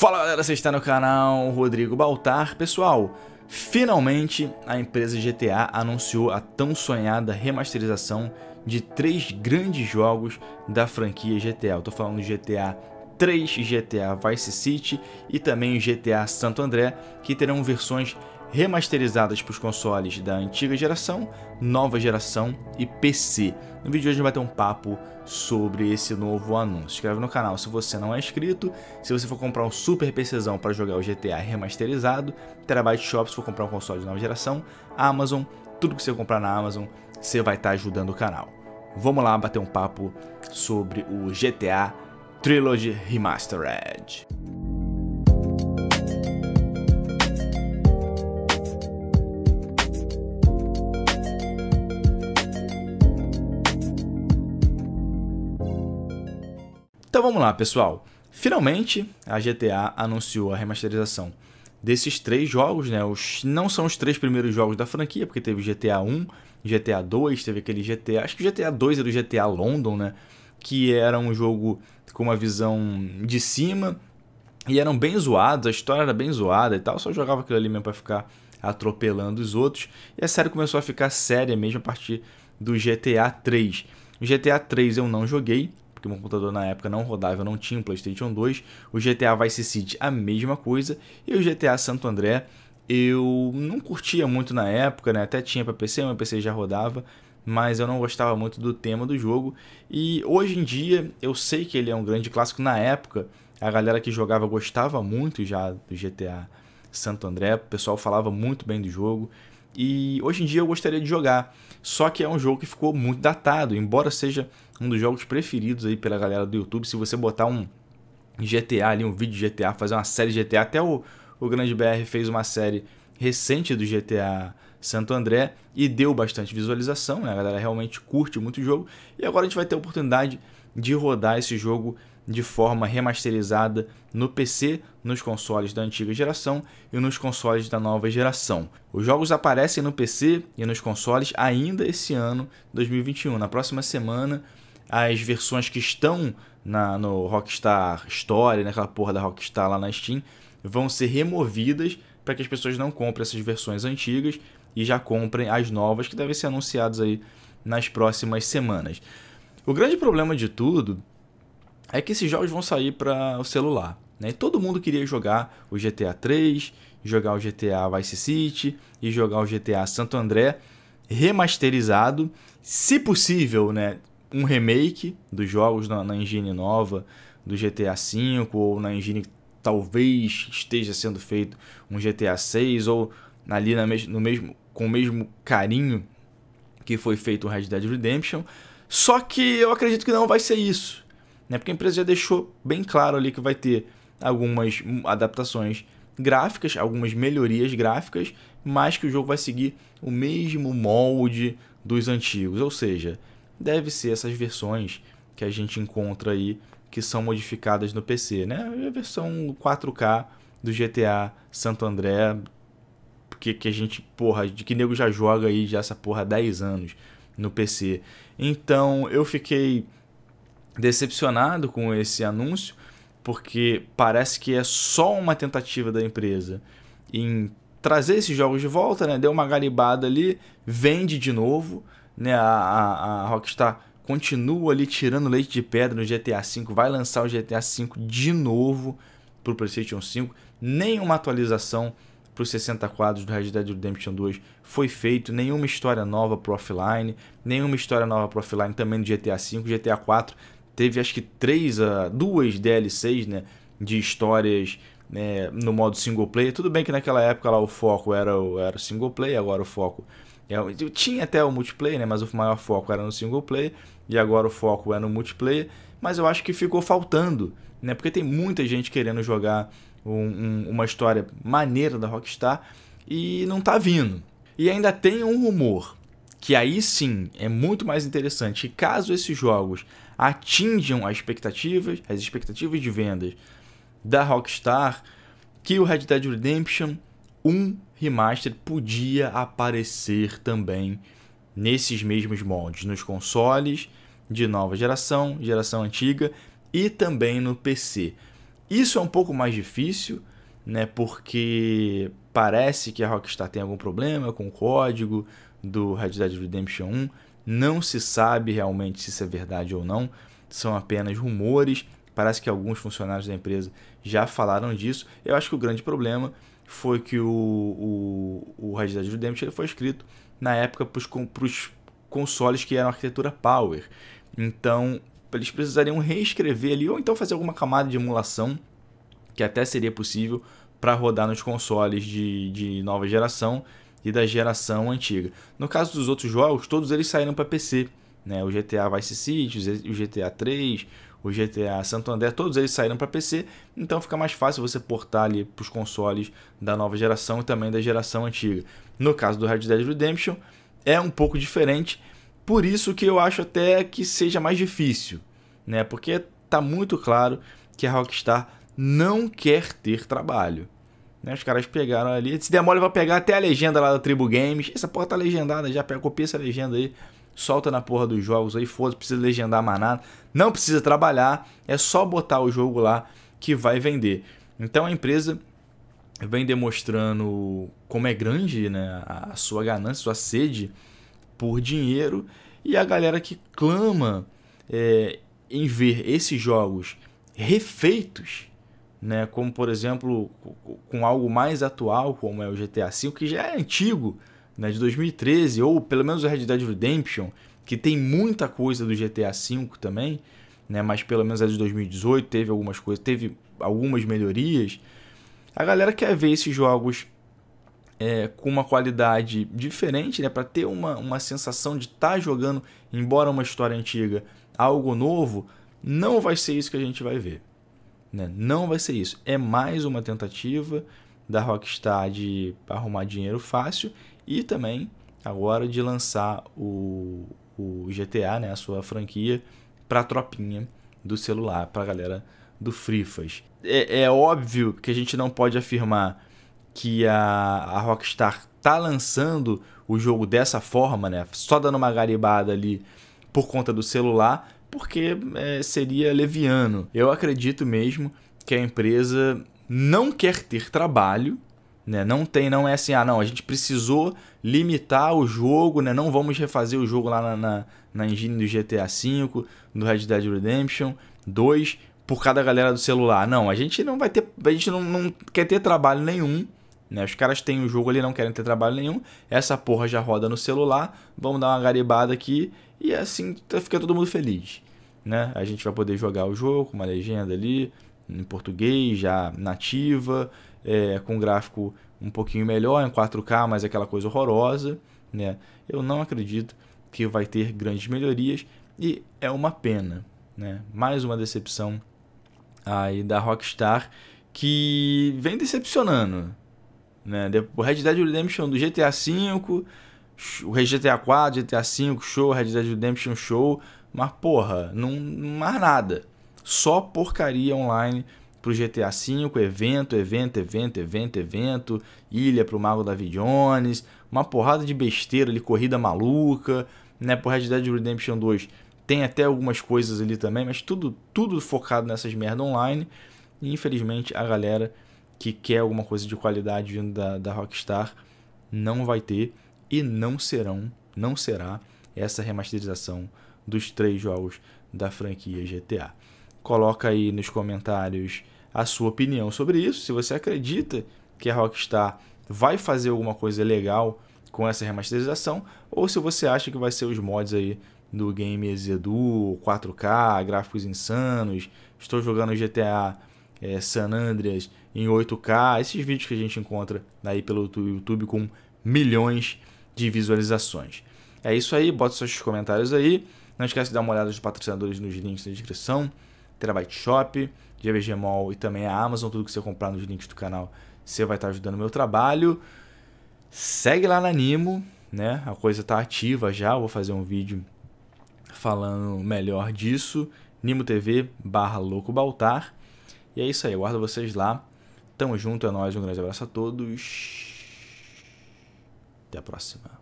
Fala galera, você está no canal Rodrigo Baltar. Pessoal, finalmente a empresa GTA anunciou a tão sonhada remasterização de três grandes jogos da franquia GTA. Eu tô falando GTA 3, GTA Vice City e também GTA Santo André, que terão versões remasterizadas para os consoles da antiga geração, nova geração e PC. No vídeo de hoje a gente vai ter um papo sobre esse novo anúncio. Se inscreve no canal se você não é inscrito. Se você for comprar um super PCzão para jogar o GTA remasterizado, Terabyte Shop se for comprar um console de nova geração, Amazon, tudo que você comprar na Amazon, você vai estar tá ajudando o canal. Vamos lá bater um papo sobre o GTA Trilogy Remastered. Então vamos lá, pessoal. Finalmente, a GTA anunciou a remasterização desses três jogos, né? Os, não são os três primeiros jogos da franquia, porque teve GTA 1, GTA 2, teve aquele GTA. Acho que o GTA 2 era o GTA London, né? Que era um jogo com uma visão de cima e eram bem zoados, a história era bem zoada e tal. Só jogava aquilo ali mesmo pra ficar atropelando os outros. E a série começou a ficar séria mesmo a partir do GTA 3. O GTA 3 eu não joguei, meu computador na época não rodava, eu não tinha um PlayStation 2. O GTA Vice City, a mesma coisa. E o GTA Santo André, eu não curtia muito na época, né? Até tinha para PC, meu PC já rodava mas eu não gostava muito do tema do jogo. E hoje em dia eu sei que ele é um grande clássico. Na época, a galera que jogava gostava muito já do GTA Santo André, o pessoal falava muito bem do jogo. E hoje em dia eu gostaria de jogar, só que é um jogo que ficou muito datado, embora seja um dos jogos preferidos aí pela galera do YouTube. Se você botar um GTA ali, um vídeo GTA, fazer uma série GTA, até o, o Grande BR fez uma série recente do GTA Santo André e deu bastante visualização, né? A galera realmente curte muito o jogo. E agora a gente vai ter a oportunidade de rodar esse jogo de forma remasterizada no PC, nos consoles da antiga geração e nos consoles da nova geração. Os jogos aparecem no PC e nos consoles ainda esse ano, 2021. Na próxima semana as versões que estão na, no Rockstar Story, naquela né, porra da Rockstar lá na Steam, vão ser removidas para que as pessoas não comprem essas versões antigas e já comprem as novas que devem ser anunciadas aí nas próximas semanas. O grande problema de tudo é que esses jogos vão sair para o celular. Né? Todo mundo queria jogar o GTA 3, jogar o GTA Vice City e jogar o GTA Santo André remasterizado, se possível, né, um remake dos jogos na, na engine nova do GTA V ou na engine que talvez esteja sendo feito um GTA 6 ou ali na mes no mesmo, com o mesmo carinho que foi feito o Red Dead Redemption. Só que eu acredito que não vai ser isso, né? Porque a empresa já deixou bem claro ali que vai ter algumas adaptações gráficas, algumas melhorias gráficas, mas que o jogo vai seguir o mesmo molde dos antigos, ou seja, deve ser essas versões que a gente encontra aí que são modificadas no PC, né? A versão 4K do GTA Santo André, que, que a gente, porra, de que nego já joga aí já essa porra há 10 anos no PC. Então eu fiquei decepcionado com esse anúncio, porque parece que é só uma tentativa da empresa em trazer esses jogos de volta, né? Deu uma galibada ali, vende de novo né, a, a, a Rockstar continua ali tirando leite de pedra no GTA V, vai lançar o GTA V de novo para o PlayStation 5, nenhuma atualização para os 60 quadros do Red Dead Redemption 2 foi feito, nenhuma história nova para offline, nenhuma história nova para offline também no GTA V, GTA 4 teve acho que três, uh, duas DLCs, né, de histórias né, no modo single player. Tudo bem que naquela época lá o foco era o era single player, agora o foco é, eu tinha até o multiplayer, né? mas o maior foco era no single player e agora o foco é no multiplayer. Mas eu acho que ficou faltando, né? porque tem muita gente querendo jogar um, um, uma história maneira da Rockstar e não tá vindo. E ainda tem um rumor que aí sim é muito mais interessante. Caso esses jogos atinjam as expectativas, as expectativas de vendas da Rockstar, que o Red Dead Redemption 1 remaster podia aparecer também nesses mesmos mods, nos consoles de nova geração, geração antiga e também no PC. Isso é um pouco mais difícil, né? Porque parece que a Rockstar tem algum problema com o código do Red Dead Redemption 1. Não se sabe realmente se isso é verdade ou não, são apenas rumores. Parece que alguns funcionários da empresa já falaram disso. Eu acho que o grande problema foi que o, o, o Red Dead Redemption ele foi escrito na época para os consoles que eram arquitetura Power. Então, eles precisariam reescrever ali, ou então fazer alguma camada de emulação, que até seria possível, para rodar nos consoles de, de nova geração e da geração antiga. No caso dos outros jogos, todos eles saíram para PC. Né? O GTA Vice City, o GTA 3, o GTA Santo André, todos eles saíram para PC, então fica mais fácil você portar ali para os consoles da nova geração e também da geração antiga. No caso do Red Dead Redemption, é um pouco diferente, por isso que eu acho até que seja mais difícil, né? Porque tá muito claro que a Rockstar não quer ter trabalho. Né? Os caras pegaram ali, se demora vai pegar até a legenda lá da Tribu Games, essa porra tá legendada já, copia essa legenda aí solta na porra dos jogos aí, foda, precisa legendar mais nada, não precisa trabalhar, é só botar o jogo lá que vai vender. Então a empresa vem demonstrando como é grande né, a sua ganância, sua sede por dinheiro e a galera que clama é, em ver esses jogos refeitos, né, como por exemplo com algo mais atual como é o GTA V, que já é antigo, né, de 2013, ou pelo menos o Red Dead Redemption, que tem muita coisa do GTA V também, né, mas pelo menos é de 2018, teve algumas coisas, teve algumas melhorias. A galera quer ver esses jogos é, com uma qualidade diferente, né, para ter uma, uma sensação de estar tá jogando, embora uma história antiga, algo novo. Não vai ser isso que a gente vai ver. Né? Não vai ser isso. É mais uma tentativa da Rockstar de arrumar dinheiro fácil e também agora de lançar o, o GTA, né, a sua franquia, para a tropinha do celular, para a galera do Frifas. É, é óbvio que a gente não pode afirmar que a, a Rockstar tá lançando o jogo dessa forma, né? Só dando uma garibada ali por conta do celular, porque é, seria leviano. Eu acredito mesmo que a empresa não quer ter trabalho né? Não tem, não é assim, ah, não, a gente precisou limitar o jogo, né? não vamos refazer o jogo lá na, na, na engine do GTA V, do Red Dead Redemption 2, por cada galera do celular. Não, a gente não vai ter, a gente não, não quer ter trabalho nenhum né? Os caras têm o jogo ali, não querem ter trabalho nenhum. Essa porra já roda no celular. Vamos dar uma garibada aqui e é assim tá, fica todo mundo feliz, né? A gente vai poder jogar o jogo com uma legenda ali em português já nativa é, com um gráfico um pouquinho melhor, em 4K, mas aquela coisa horrorosa. Né? Eu não acredito que vai ter grandes melhorias e é uma pena. Né? Mais uma decepção aí da Rockstar que vem decepcionando. Né? O Red Dead Redemption do GTA V, o GTA 4, GTA V, show, Red Dead Redemption, show. Mas porra, não, mais nada. Só porcaria online pro GTA V, evento, evento, evento, evento, evento, ilha pro Mago David Jones, uma porrada de besteira ali, corrida maluca, né? Pro Red Dead Redemption 2 tem até algumas coisas ali também, mas tudo, tudo focado nessas merda online. E infelizmente a galera que quer alguma coisa de qualidade vindo da, da Rockstar não vai ter e não serão, não será essa remasterização dos três jogos da franquia GTA. Coloca aí nos comentários a sua opinião sobre isso. Se você acredita que a Rockstar vai fazer alguma coisa legal com essa remasterização, ou se você acha que vai ser os mods aí do game Ezedu, 4K, gráficos insanos, estou jogando GTA é, eh, San Andreas em 8K, esses vídeos que a gente encontra aí pelo YouTube com milhões de visualizações. É isso aí, bota seus comentários aí. Não esquece de dar uma olhada nos patrocinadores nos links na descrição. Terabyte Shop, GVG Mall e também a Amazon. Tudo que você comprar nos links do canal, você vai estar ajudando o meu trabalho. Segue lá na Nimo, né? A coisa tá ativa já. Eu vou fazer um vídeo falando melhor disso. Nimo TV barra Louco Baltar. E é isso aí, eu guardo vocês lá. Tamo junto, é nóis, um grande abraço a todos. Até a próxima.